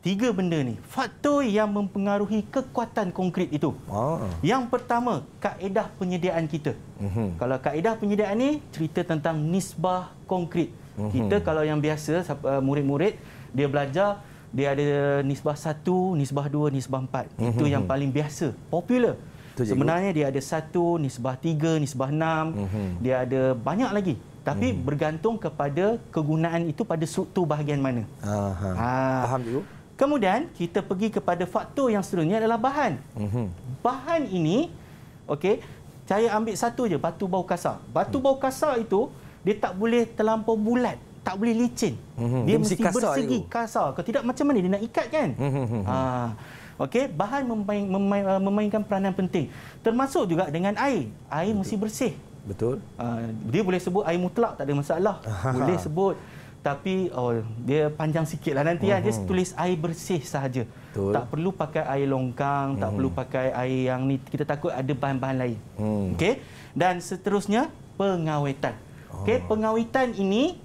tiga benda ni faktor yang mempengaruhi kekuatan konkrit itu. Ah. Yang pertama, kaedah penyediaan kita. Uh mhm. -huh. Kalau kaedah penyediaan ni cerita tentang nisbah konkrit. Uh mhm. -huh. Kita kalau yang biasa eh, murid-murid dia belajar dia ada nisbah satu, nisbah dua, nisbah empat Uh mhm, -huh. Itu yang paling biasa, popular. Sebenarnya dia ada satu, nisbah tiga, nisbah enam. Uh -huh. Dia ada banyak lagi tapi hmm. bergantung kepada kegunaan itu pada struktur bahagian mana. Ha. Faham dulu. Kemudian kita pergi kepada faktor yang seterusnya adalah bahan. Hmm. Bahan ini okay, saya ambil satu je batu bau kasar. Batu hmm. bau kasar itu dia tak boleh terlampau bulat, tak boleh licin. Hmm. Dia, dia mesti, mesti bersegi itu. kasar. Kalau tidak macam mana dia nak ikat kan? Hmm. Ha. Okey, bahan memain, memain, memainkan peranan penting. Termasuk juga dengan air. Air mesti bersih. Betul. Uh, dia boleh sebut air mutlak tak ada masalah. boleh sebut. Tapi oh, dia panjang lah nanti uh-huh. dia mhm. tulis air bersih sahaja. Betul. Tak perlu pakai air longkang, uh tak perlu mhm. pakai air yang ni kita takut ada bahan-bahan lain. uh Okey. Dan seterusnya pengawetan. uh Okey, oh. pengawetan ini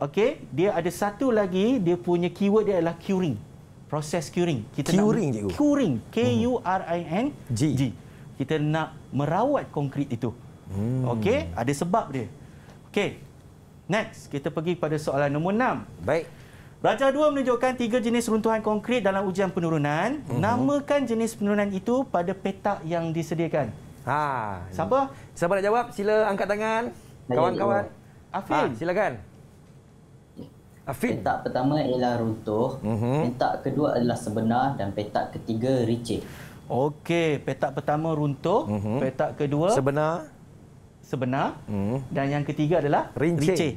okey, dia ada satu lagi dia punya keyword dia adalah curing. Proses curing. Kita curing nak, cikgu. Curing, K U R I N G. Kita nak merawat konkrit itu. Hmm. Okey, ada sebab dia. Okey. Next, kita pergi kepada soalan nombor 6. Baik. Rajah 2 menunjukkan tiga jenis runtuhan konkrit dalam ujian penurunan. Hmm. Namakan jenis penurunan itu pada petak yang disediakan. Ha. Siapa? Siapa nak jawab? Sila angkat tangan. Kawan-kawan. Oh. Afin, ha, silakan. Afin. Petak pertama ialah runtuh, hmm. petak kedua adalah sebenar dan petak ketiga ricik. Okey, petak pertama runtuh, mm-hmm. petak kedua sebenar, sebenar hmm. dan yang ketiga adalah rinci. rinci.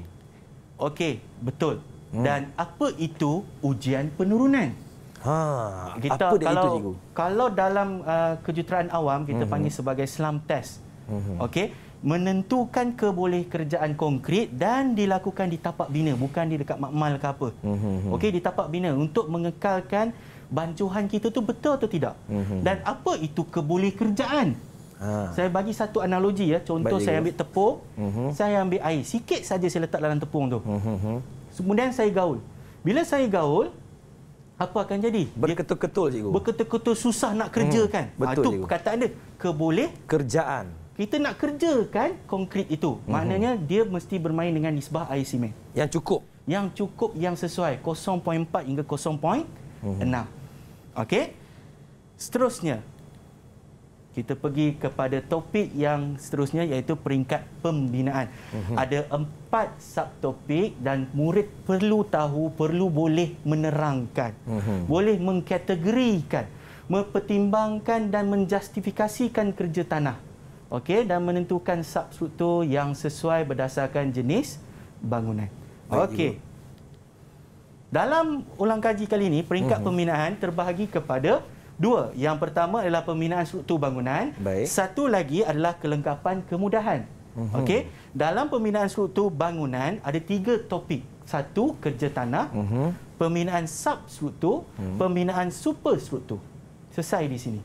Okey, betul. Hmm. Dan apa itu ujian penurunan? Ha, kita apa kalau, itu cikgu? Kalau dalam uh, kejuruteraan awam kita hmm. panggil sebagai slam test. Hmm. Okey, menentukan keboleh kerjaan konkrit dan dilakukan di tapak bina bukan di dekat makmal ke apa. Hmm. Okey, di tapak bina untuk mengekalkan bancuhan kita tu betul atau tidak. Hmm. Dan apa itu keboleh kerjaan? Ha. Saya bagi satu analogi ya. Contoh Baik saya dulu. ambil tepung, uh-huh. saya ambil air, sikit saja saya letak dalam tepung tu. Uh-huh. Kemudian saya gaul. Bila saya gaul, apa akan jadi? Berketul-ketul cikgu. Berketul-ketul susah nak kerjakan. Hmm. Betul, ha, itu perkataan dia. Keboleh kerjaan. Kita nak kerjakan konkrit itu. Uh-huh. Maknanya dia mesti bermain dengan nisbah air simen yang cukup. Yang cukup yang sesuai 0.4 hingga 0.6. Uh-huh. Okey? Seterusnya kita pergi kepada topik yang seterusnya iaitu peringkat pembinaan. Uh-huh. Ada empat subtopik dan murid perlu tahu, perlu boleh menerangkan, uh-huh. boleh mengkategorikan, mempertimbangkan dan menjustifikasikan kerja tanah. Okey dan menentukan substruktur yang sesuai berdasarkan jenis bangunan. Okey. Dalam ulang kaji kali ini peringkat uh-huh. pembinaan terbahagi kepada Dua, yang pertama adalah pembinaan struktur bangunan. Baik. Satu lagi adalah kelengkapan kemudahan. Uhum. Okey. Dalam pembinaan struktur bangunan ada tiga topik. Satu, kerja tanah. Uhum. Pembinaan substruktur, uhum. pembinaan struktur. Selesai di sini.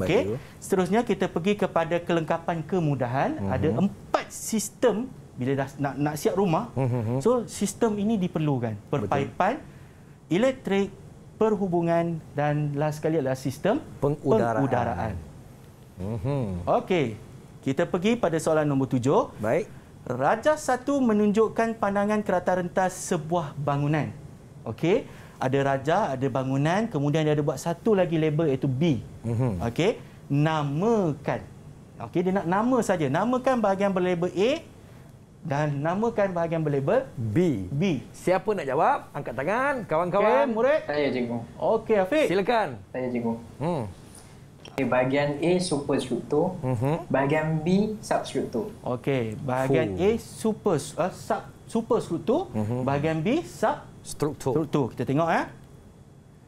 Okey. Seterusnya kita pergi kepada kelengkapan kemudahan. Uhum. Ada empat sistem bila dah nak nak siap rumah. Uhum. Mhm. So sistem ini diperlukan. Perpaipan, Betul. elektrik, perhubungan dan last sekali adalah sistem pengudaraan. pengudaraan. Mm-hmm. Okey, kita pergi pada soalan nombor tujuh. Baik. Raja satu menunjukkan pandangan kereta rentas sebuah bangunan. Okey, ada raja, ada bangunan, kemudian dia ada buat satu lagi label iaitu B. Mm-hmm. Okey, namakan. Okey, dia nak nama saja. Namakan bahagian berlabel A dan namakan bahagian berlabel B. B. Siapa nak jawab? Angkat tangan kawan-kawan. Okey, murid. Saya cikgu. Okey, Afiq. Silakan. Saya cikgu. Hmm. Okay, bahagian A superstruktur. Mhm. Uh -huh. Bahagian B substruktur. Okey, bahagian Fuh. A super uh, sub superstruktur, uh mhm. -huh. bahagian B substruktur. Struktur. Kita tengok ya.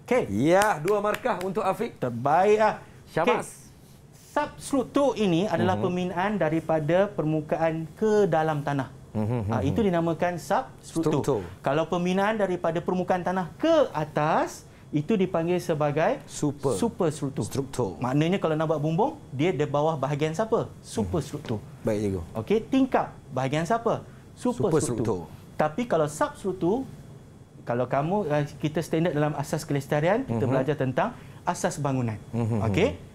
Okey. Ya, dua markah untuk Afiq. Terbaik ah. Syabas. Okay. Substructure ini adalah mm -hmm. pembinaan daripada permukaan ke dalam tanah. Mm Itu mhm. dinamakan substructure. struktur. Kalau pembinaan daripada permukaan tanah ke atas, itu dipanggil sebagai super, super struktur. struktur. Maknanya kalau nak buat bumbung, dia di bawah bahagian siapa? Super struktur. Mhm. Baik juga. Okey, tingkap bahagian siapa? Super, super struktur. Tapi kalau sub struktur, kalau kamu eh, kita standard dalam asas kelestarian, kita uh -huh. belajar tentang asas bangunan. Uh -huh. Okey?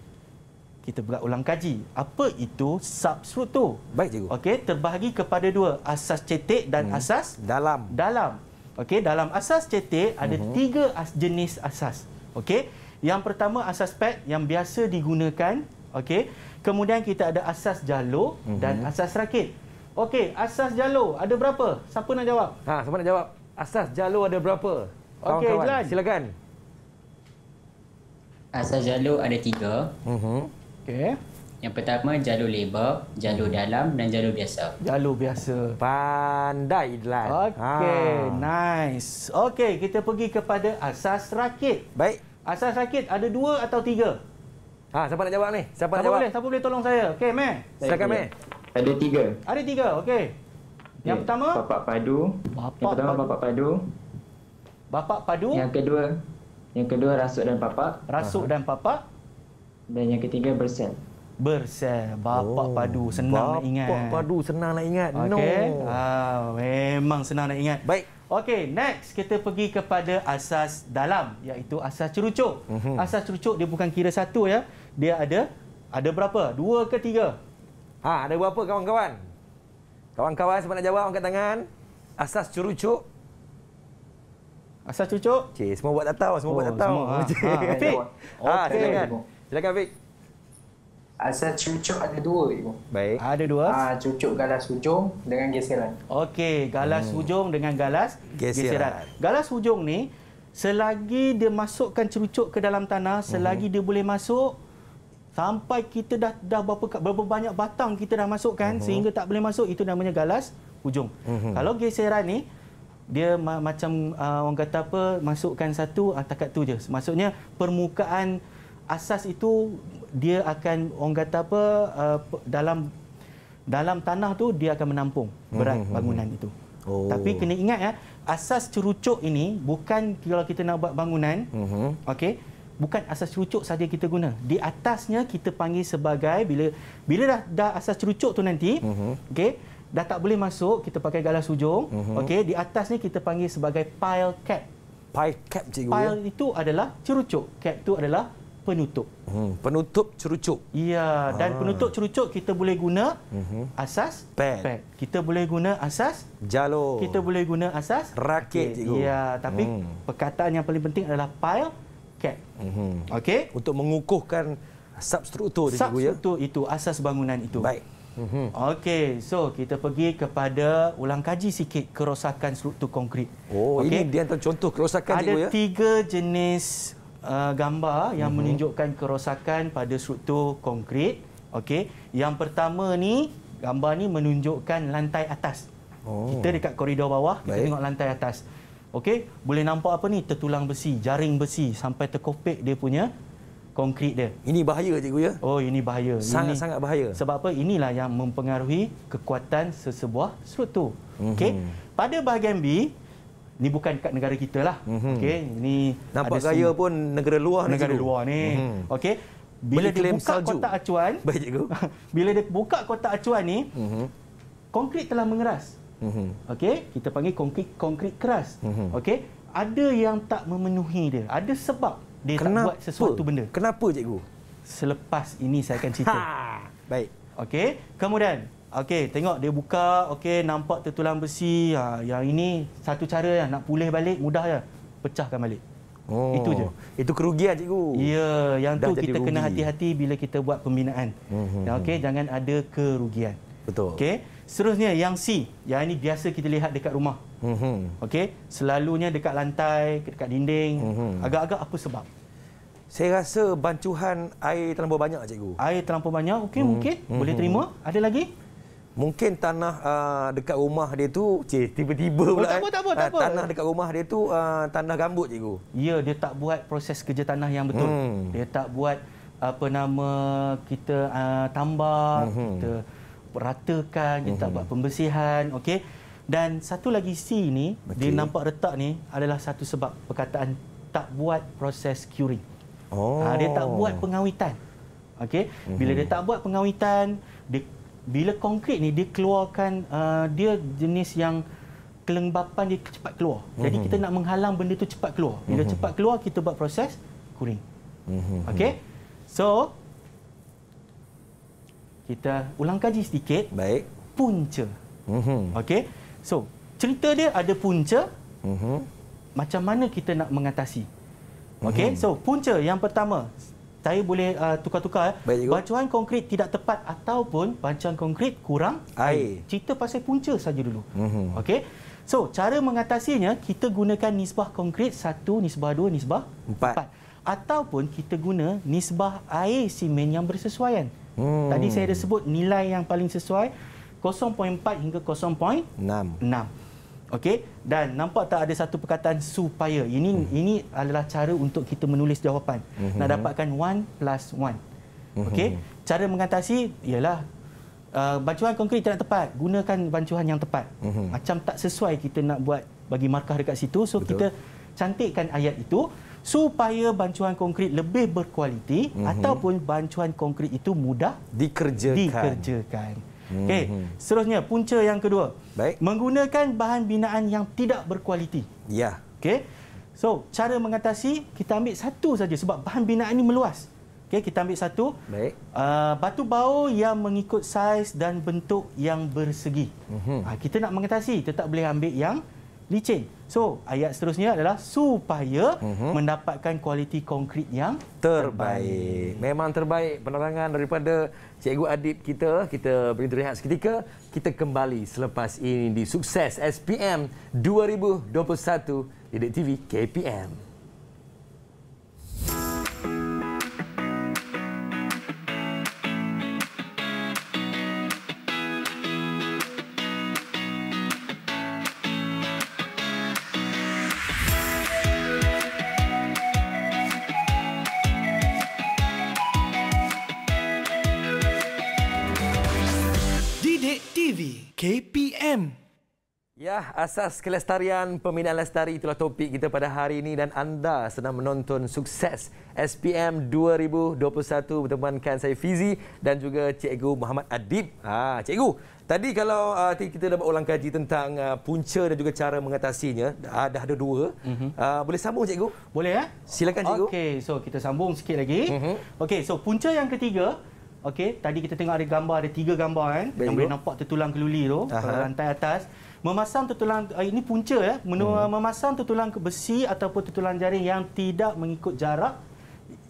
kita buat ulang kaji. Apa itu substrut tu? Baik cikgu. Okey, terbahagi kepada dua, asas cetek dan hmm. asas dalam. Dalam. Okey, dalam asas cetek ada hmm. tiga as jenis asas. Okey. Yang pertama asas pad yang biasa digunakan, okey. Kemudian kita ada asas jalur hmm. dan asas rakit. Okey, asas jalur ada berapa? Siapa nak jawab? Ha, siapa nak jawab? Asas jalur ada berapa? Okey, silakan. Silakan. Asas jalur ada tiga. Uh mhm. -huh. Okey. Yang pertama jalur lebar, jalur hmm. dalam dan jalur biasa. Jalur biasa. Pandai lah. Okey, ha. nice. Okey, kita pergi kepada asas rakit. Baik. Asas rakit ada dua atau tiga? Ha, siapa nak jawab ni? Siapa, siapa nak jawab? Boleh, siapa boleh tolong saya? Okey, meh. Silakan meh. Ada tiga. Ada tiga. Okey. Okay. Yang pertama bapak padu. Bapak yang pertama padu. bapak padu. Bapak padu. Yang kedua yang kedua rasuk dan Papa. Rasuk uh dan Papa. Dan yang ketiga bersel. Bersel. Bapa oh. padu senang Bapak nak ingat. Bapa padu senang nak ingat. Okay. No. Ah, memang senang nak ingat. Baik. Okey, next kita pergi kepada asas dalam iaitu asas cerucuk. Mm-hmm. Asas cerucuk dia bukan kira satu ya. Dia ada ada berapa? Dua ke tiga? Ha, ada berapa kawan-kawan? Kawan-kawan siapa nak jawab angkat tangan. Asas cerucuk. Asas cerucuk? Cik, semua buat tak tahu, semua oh, buat tak oh, tahu. Semua, ha. Ha, okay. Ha, okay. Ha, Silakan Vic. Asal cucuk ada dua ibu. Baik. Ada dua? Ah cucuk galas hujung dengan geseran. Okey, galas hmm. hujung dengan galas geseran. geseran. Galas hujung ni selagi dia masukkan cerucuk ke dalam tanah, selagi hmm. dia boleh masuk sampai kita dah dah berapa berapa banyak batang kita dah masukkan hmm. sehingga tak boleh masuk itu namanya galas hujung. Hmm. Kalau geseran ni dia ma macam uh, orang kata apa masukkan satu atakat ah, uh, tu je. Maksudnya permukaan asas itu dia akan orang kata apa uh, dalam dalam tanah tu dia akan menampung berat hmm bangunan mhm. itu. Oh. Tapi kena ingat ya, asas cerucuk ini bukan kalau kita nak buat bangunan, mm-hmm. okey, bukan asas cerucuk saja kita guna. Di atasnya kita panggil sebagai bila bila dah, dah asas cerucuk tu nanti, mm-hmm. okey, dah tak boleh masuk kita pakai galas hujung, mm-hmm. okey, di atasnya kita panggil sebagai pile cap. Pile cap cikgu. Ya? Pile itu adalah cerucuk, cap itu adalah penutup. Hmm, penutup cerucuk. Iya, dan ha. penutup cerucuk kita boleh guna uh-huh. asas pad. pad. Kita boleh guna asas jalur. Kita boleh guna asas raket okay. cikgu. tapi hmm. perkataan yang paling penting adalah pile cap. Uh-huh. Okey, untuk mengukuhkan substruktur dia cikgu ya. Substruktur itu asas bangunan itu. Baik. uh Okey, so kita pergi kepada ulang kaji sikit kerosakan struktur konkrit. Oh, okay. ini dia contoh kerosakan Ada cikgu ya. Ada tiga jenis uh, gambar yang uh-huh. menunjukkan kerosakan pada struktur konkrit. Okey, yang pertama ni gambar ni menunjukkan lantai atas. Oh. Kita dekat koridor bawah, Baik. kita tengok lantai atas. Okey, boleh nampak apa ni? Tertulang besi, jaring besi sampai terkopik dia punya konkrit dia. Ini bahaya cikgu ya? Oh, ini bahaya. Sangat-sangat bahaya. Sebab apa? Inilah yang mempengaruhi kekuatan sesebuah struktur. Okey. Mhm. Pada bahagian B, ni bukan kat negara kita lah. Mm-hmm. Okey, ni nampak gaya pun negara luar negara ni. luar ni. Mm-hmm. Okey. bila dia buka salju. kotak acuan, baik cikgu. bila dia buka kotak acuan ni, mm-hmm. konkrit telah mengeras. Mm-hmm. Okey, kita panggil konkrit konkrit keras. Mm-hmm. Okey, ada yang tak memenuhi dia. Ada sebab dia Kenapa? tak buat sesuatu benda. Kenapa cikgu? Selepas ini saya akan cerita. Ha. Baik. Okey, kemudian Okey, tengok dia buka, okey, nampak tertulang besi. Ha, yang ini satu cara ya nak pulih balik mudah ya. Pecahkan balik. Oh, itu je. Itu kerugian cikgu. Ya, yang Dah tu kita rugi. kena hati-hati bila kita buat pembinaan. Mm -hmm. Okey, mhm. jangan ada kerugian. Betul. Okey. Seterusnya yang C, yang ini biasa kita lihat dekat rumah. Mm -hmm. Okey, selalunya dekat lantai, dekat dinding. Mhm. Agak-agak mm -hmm. apa sebab? Saya rasa bancuhan air terlalu banyak cikgu. Air terlalu banyak, okey, mm -hmm. mungkin mm -hmm. boleh mhm. terima. Ada lagi? mungkin tanah uh, dekat rumah dia tu cik, tiba-tiba oh, pula oh, tak apa, tak apa, tak uh, apa. tanah dekat rumah dia tu uh, tanah gambut cikgu ya dia tak buat proses kerja tanah yang betul hmm. dia tak buat apa nama kita uh, ah, tambah hmm. kita ratakan dia hmm. tak buat pembersihan okay. dan satu lagi C ni okay. dia nampak retak ni adalah satu sebab perkataan tak buat proses curing oh. uh, dia tak oh. buat pengawitan okey bila hmm. dia tak buat pengawitan dia bila konkrit ni dia keluarkan uh, dia jenis yang kelembapan dia cepat keluar. Jadi mm-hmm. kita nak menghalang benda tu cepat keluar. Bila mm-hmm. cepat keluar kita buat proses kuring. Mm-hmm. Okay, so kita ulang kaji sedikit. Baik. Punca. Mm-hmm. Okay, so cerita dia ada punca. Mm-hmm. Macam mana kita nak mengatasi? Okay, mm-hmm. so punca yang pertama tayar boleh uh, tukar-tukar. Eh. Baik, bancuan konkrit tidak tepat ataupun bancuan konkrit kurang air. air. Cerita pasal punca saja dulu. Mm-hmm. Okey. So, cara mengatasinya kita gunakan nisbah konkrit satu nisbah dua nisbah empat, 4. Ataupun kita guna nisbah air simen yang bersesuaian. Hmm. Tadi saya ada sebut nilai yang paling sesuai 0.4 hingga 0.6. 6. Okey dan nampak tak ada satu perkataan supaya. Ini hmm. ini adalah cara untuk kita menulis jawapan. Hmm. Nak dapatkan 1 plus 1. Hmm. Okey. Cara mengatasi ialah uh, bancuhan konkrit tidak tepat. Gunakan bancuhan yang tepat. Hmm. Macam tak sesuai kita nak buat bagi markah dekat situ. So Betul. kita cantikkan ayat itu supaya bancuhan konkrit lebih berkualiti hmm. ataupun bancuhan konkrit itu mudah dikerjakan. dikerjakan. Hmm, Okey, hmm. seterusnya punca yang kedua. Baik. Menggunakan bahan binaan yang tidak berkualiti. Ya. Okey. So, cara mengatasi kita ambil satu saja sebab bahan binaan ini meluas. Okey, kita ambil satu. Baik. Uh, batu bau yang mengikut saiz dan bentuk yang bersegi. Uh-huh. Uh, kita nak mengatasi, tetap boleh ambil yang licin. So, ayat seterusnya adalah supaya uh-huh. mendapatkan kualiti konkrit yang terbaik. terbaik. Memang terbaik penerangan daripada Cikgu Adib kita. Kita beri rehat seketika. Kita kembali selepas ini di Sukses SPM 2021 di TV KPM. Syariah, asas kelestarian pembinaan lestari itulah topik kita pada hari ini dan anda sedang menonton sukses SPM 2021 bertemankan saya Fizi dan juga Cikgu Muhammad Adib. Ha, Cikgu, tadi kalau uh, tadi kita dah buat ulang kaji tentang uh, punca dan juga cara mengatasinya, dah, dah ada dua. Mhm. Uh, boleh sambung Cikgu? Boleh ya? Eh? Silakan Cikgu. Okey, so kita sambung sikit lagi. Uh-huh. Mhm. Okey, so punca yang ketiga Okey, tadi kita tengok ada gambar, ada tiga gambar kan. Yang boleh nampak tertulang keluli tu, Aha. rantai uh, atas memasang tertulang uh, ini punca ya eh. men- hmm. Ah, memasang tertulang besi ataupun tertulang jaring yang tidak mengikut jarak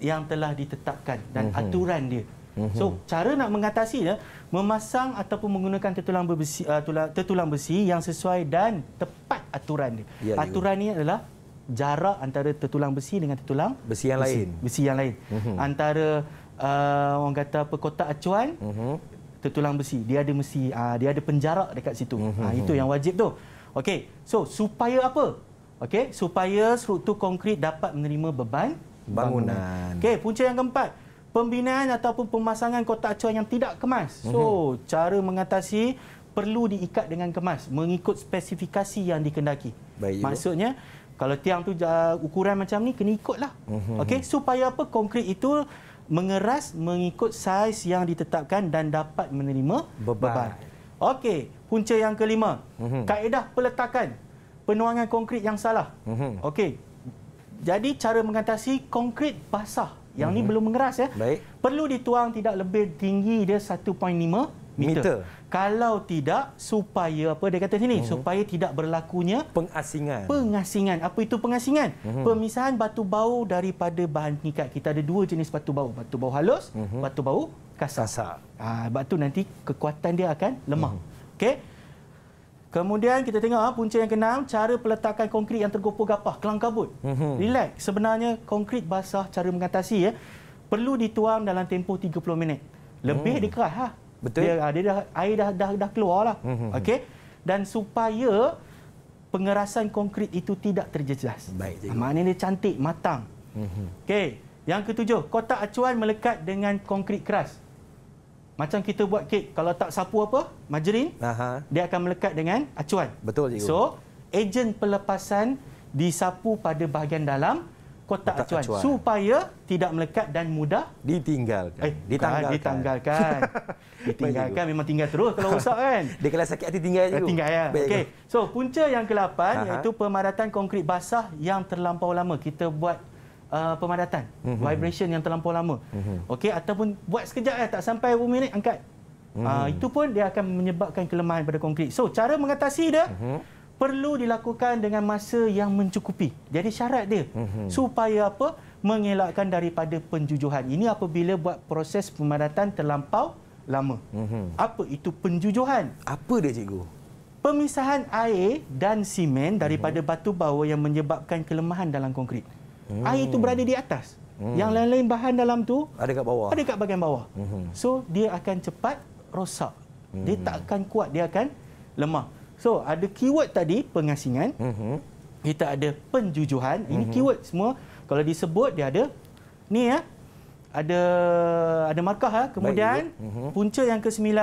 yang telah ditetapkan dan hmm. aturan dia hmm. so cara nak mengatasi ya memasang ataupun menggunakan tertulang besi uh, ah, tulang, besi yang sesuai dan tepat aturan dia ya, ya. aturan ini adalah jarak antara tertulang besi dengan tertulang besi yang besi, lain besi yang lain hmm. antara Uh, orang kata apa kotak acuan uh-huh tertulang besi. Dia ada mesti uh, ah, dia ada penjara dekat situ. Mm -hmm. uh, itu yang wajib tu. Okey. So, supaya apa? Okey, supaya struktur konkrit dapat menerima beban bangunan. bangunan. Okey, punca yang keempat, pembinaan ataupun pemasangan kotak acuan yang tidak kemas. So, mm -hmm. cara mengatasi perlu diikat dengan kemas mengikut spesifikasi yang dikendaki. Baik. Maksudnya kalau tiang tu uh, ukuran macam ni kena ikutlah. Mm -hmm. Okey, mhm. supaya apa? Konkrit itu mengeras mengikut saiz yang ditetapkan dan dapat menerima beban. beban. Okey, punca yang kelima, mm-hmm. kaedah peletakan penuangan konkrit yang salah. Mm-hmm. Okey. Jadi cara mengatasi konkrit basah yang mm-hmm. ni mhm. belum mengeras ya. Baik. Perlu dituang tidak lebih tinggi dia 1.5 meter. Kalau tidak supaya apa dia kata sini hmm supaya tidak berlakunya pengasingan. Pengasingan. Apa itu pengasingan? hmm Pemisahan batu bau daripada bahan pengikat. Kita ada dua jenis batu bau, batu bau halus, hmm batu bau kasar. Ah, Ha, batu nanti kekuatan dia akan lemah. Mm-hmm. Okey. Kemudian kita tengok ha, punca yang keenam, cara peletakan konkrit yang tergopoh gapah, kelang kabut. hmm Relax. Sebenarnya konkrit basah cara mengatasi ya. Perlu dituang dalam tempoh 30 minit. Lebih hmm. dia Ha? Betul. Dia, ah, dia dah air dah dah dah keluarlah. Mm-hmm. Okey. Dan supaya pengerasan konkrit itu tidak terjejas. Baik. Maknanya dia cantik, matang. Mm-hmm. Okey. Yang ketujuh, kotak acuan melekat dengan konkrit keras. Macam kita buat kek, kalau tak sapu apa, majerin, Aha. dia akan melekat dengan acuan. Betul, cikgu. So, ejen pelepasan disapu pada bahagian dalam kotak, kotak acuan, acuan supaya tidak melekat dan mudah ditinggalkan. Eh, ditanggalkan. ditanggalkan. ditinggalkan memang tinggal terus kalau rosak kan. Dia kalau sakit hati tinggal eh, je. Tinggal ya. Okey. So punca yang kelapan 8 iaitu pemadatan konkrit basah yang terlampau lama. Kita buat Uh, pemadatan mm -hmm. vibration yang terlampau lama. Mm -hmm. Okey ataupun buat sekejap eh, tak sampai 1 minit angkat. Mm -hmm. uh, itu pun dia akan menyebabkan kelemahan pada konkrit. So cara mengatasi dia mm -hmm perlu dilakukan dengan masa yang mencukupi. Jadi syarat dia mm-hmm. supaya apa? mengelakkan daripada penjujuhan. Ini apabila buat proses pemadatan terlampau lama. Mm-hmm. Apa itu penjujuhan? Apa dia cikgu? Pemisahan air dan simen mhm. daripada mm-hmm. batu bawa yang menyebabkan kelemahan dalam konkrit. Mm-hmm. Air itu berada di atas. Mm-hmm. Yang lain-lain bahan dalam tu ada kat bawah. Ada kat bahagian bawah. Mm-hmm. So dia akan cepat rosak. Mm-hmm. Dia hmm. tak akan kuat, dia akan lemah. So ada keyword tadi pengasingan. Uh-huh. Kita ada penjujuhan. Uh-huh. Ini mhm. keyword semua kalau disebut dia ada ni ya. Ada ada markah ha. Kemudian Baik, uh punca yang ke-9.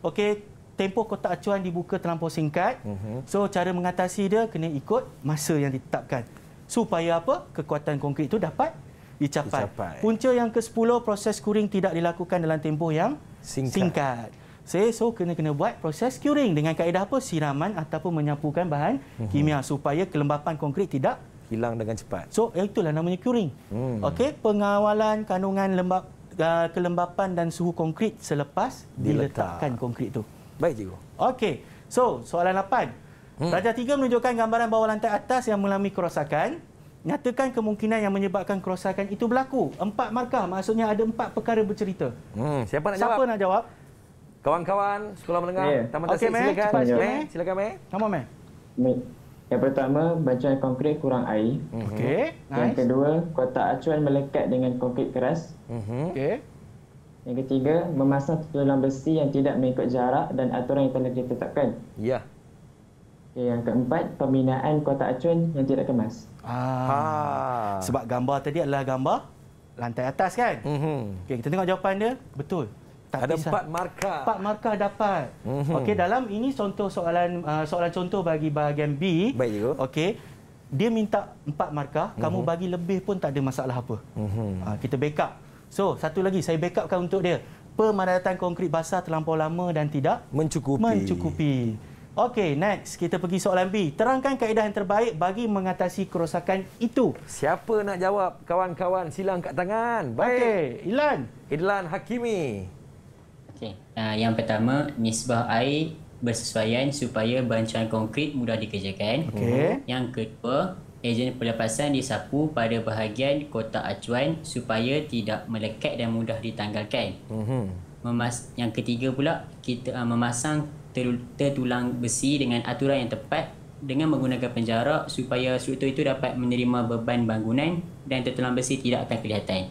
Okey, tempoh kotak acuan dibuka terlampau singkat. Uh-huh. So cara mengatasi dia kena ikut masa yang ditetapkan. Supaya apa? Kekuatan konkrit itu dapat dicapai. dicapai. Punca yang ke-10 proses kuring tidak dilakukan dalam tempoh yang singkat. singkat saya so kena kena buat proses curing dengan kaedah apa siraman ataupun menyapukan bahan mm-hmm. kimia supaya kelembapan konkrit tidak hilang dengan cepat. So eh, itulah namanya curing. Mm. Okey, pengawalan kandungan lembap ah, kelembapan dan suhu konkrit selepas Diletak. diletakkan konkrit tu. Baik cikgu. Okey. So, soalan 8. Hmm. Darjah 3 menunjukkan gambaran bawah lantai atas yang mengalami kerosakan. Nyatakan kemungkinan yang menyebabkan kerosakan itu berlaku. Empat markah, maksudnya ada empat perkara bercerita. Hmm, siapa nak siapa jawab? Siapa nak jawab? Kawan-kawan sekolah menengah yeah. Taman Tasik okay, silakan. Cepat sikit, meh. Silakan, meh. Sama, meh. Yang pertama, bacaan konkret kurang air. Mhm. Okey. Yang nice. kedua, kotak acuan melekat dengan konkret keras. Mhm. Okey. Yang ketiga, memasang tulang besi yang tidak mengikut jarak dan aturan yang telah ditetapkan. Ya. Yeah. Okay, yang keempat, pembinaan kotak acuan yang tidak kemas. Ah. Ha. Sebab gambar tadi adalah gambar lantai atas kan? Mm -hmm. Okey, kita tengok jawapan dia. Betul. Tak ada empat markah. Empat markah dapat. Mm-hmm. Okey, dalam ini contoh soalan uh, soalan contoh bagi bahagian B. Baik juga. Okey. Dia minta empat markah, mm-hmm. kamu mhm. bagi lebih pun tak ada masalah apa. Mm-hmm. Uh, kita backup. So, satu lagi saya backupkan untuk dia. Pemadatan konkrit basah terlampau lama dan tidak mencukupi. Mencukupi. Okey, next kita pergi soalan B. Terangkan kaedah yang terbaik bagi mengatasi kerosakan itu. Siapa nak jawab? Kawan-kawan silang kat tangan. Baik. Okay. Ilan. Ilan Hakimi. Ah, yang pertama nisbah air bersesuaian supaya bancuan konkrit mudah dikerjakan. Okay. Yang kedua, ejen pelepasan disapu pada bahagian kotak acuan supaya tidak melekat dan mudah ditanggalkan. Uh-huh. Memas- yang ketiga pula, kita uh, memasang tertulang besi dengan aturan yang tepat dengan menggunakan penjara supaya struktur itu dapat menerima beban bangunan dan tertulang besi tidak akan kelihatan.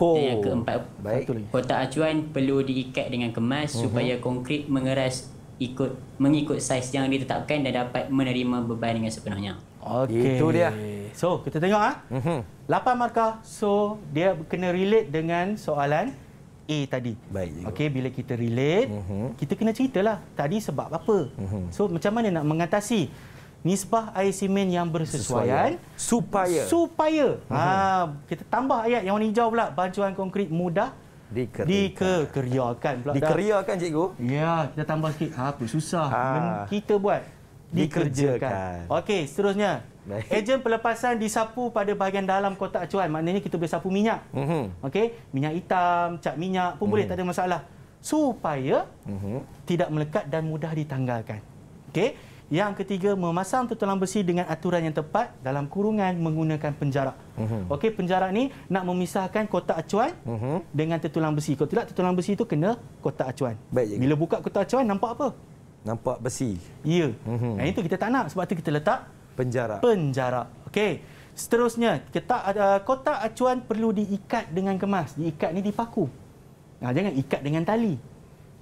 Oh. Dan yang keempat, Baik. kotak acuan perlu diikat dengan kemas uh-huh. supaya konkrit mengeras ikut mengikut saiz yang ditetapkan dan dapat menerima beban dengan sepenuhnya. Okey. Itu dia. So, kita tengok ah. Uh-huh. markah. So, dia kena relate dengan soalan A tadi. Baik. Okey, bila kita relate, uh-huh. kita kena ceritalah tadi sebab apa. Uh-huh. So, macam mana nak mengatasi? nisbah air simen yang bersesuaian supaya supaya ha mhm. kita tambah ayat yang warna hijau pula bancuhan konkrit mudah dikerjakan pula dikerjakan cikgu ya kita tambah sikit ha apa susah ha. kita buat dikerjakan okey seterusnya ejen pelepasan disapu pada bahagian dalam kotak acuan maknanya kita boleh sapu minyak mhm. okey minyak hitam cat minyak pun boleh mhm. tak ada masalah supaya tidak melekat dan mudah ditanggalkan okey yang ketiga, memasang tertulang besi dengan aturan yang tepat dalam kurungan menggunakan penjara. Mm-hmm. Okey, penjara ni nak memisahkan kotak acuan mm-hmm. dengan tertulang besi. Kalau tidak, tertulang besi itu kena kotak acuan. Baik, Bila buka kotak acuan, nampak apa? Nampak besi. Ya. Mm-hmm. Nah, itu kita tak nak. Sebab itu kita letak penjara. Penjara. Okey. Seterusnya, kita, uh, eh, kotak acuan perlu diikat dengan kemas. Diikat ni dipaku. Nah, jangan ikat dengan tali.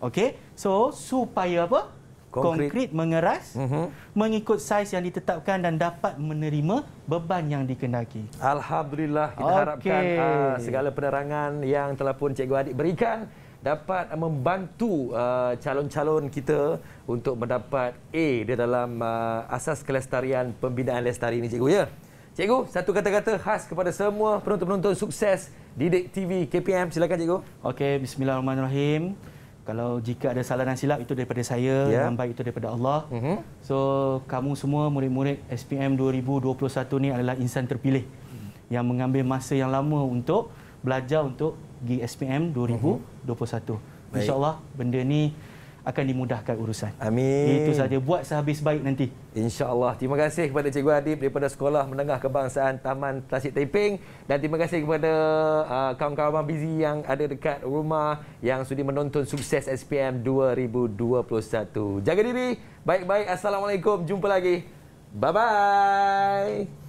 Okey. So, supaya apa? konkrit, konkrit mengeras uh-huh. mengikut saiz yang ditetapkan dan dapat menerima beban yang dikenaki. Alhamdulillah kita okay. harapkan uh, segala penerangan yang telah pun cikgu adik berikan dapat membantu uh, calon-calon kita untuk mendapat A di dalam uh, asas kelestarian pembinaan lestari ini cikgu ya. Cikgu, satu kata-kata khas kepada semua penonton-penonton sukses Didik TV KPM. Silakan cikgu. Okey, bismillahirrahmanirrahim kalau jika ada salah dan silap itu daripada saya yeah. yang baik itu daripada Allah. Mm-hmm. So kamu semua murid-murid SPM 2021 ni adalah insan terpilih mm-hmm. yang mengambil masa yang lama untuk belajar untuk GSPM 2021. Mm-hmm. Insya-Allah benda ni akan dimudahkan urusan. Amin. Itu saja buat sehabis baik nanti. Insya-Allah. Terima kasih kepada Cikgu Adib daripada Sekolah Menengah Kebangsaan Taman Tasik Taiping dan terima kasih kepada uh, kawan-kawan busy yang ada dekat rumah yang sudi menonton sukses SPM 2021. Jaga diri, baik-baik. Assalamualaikum. Jumpa lagi. Bye-bye.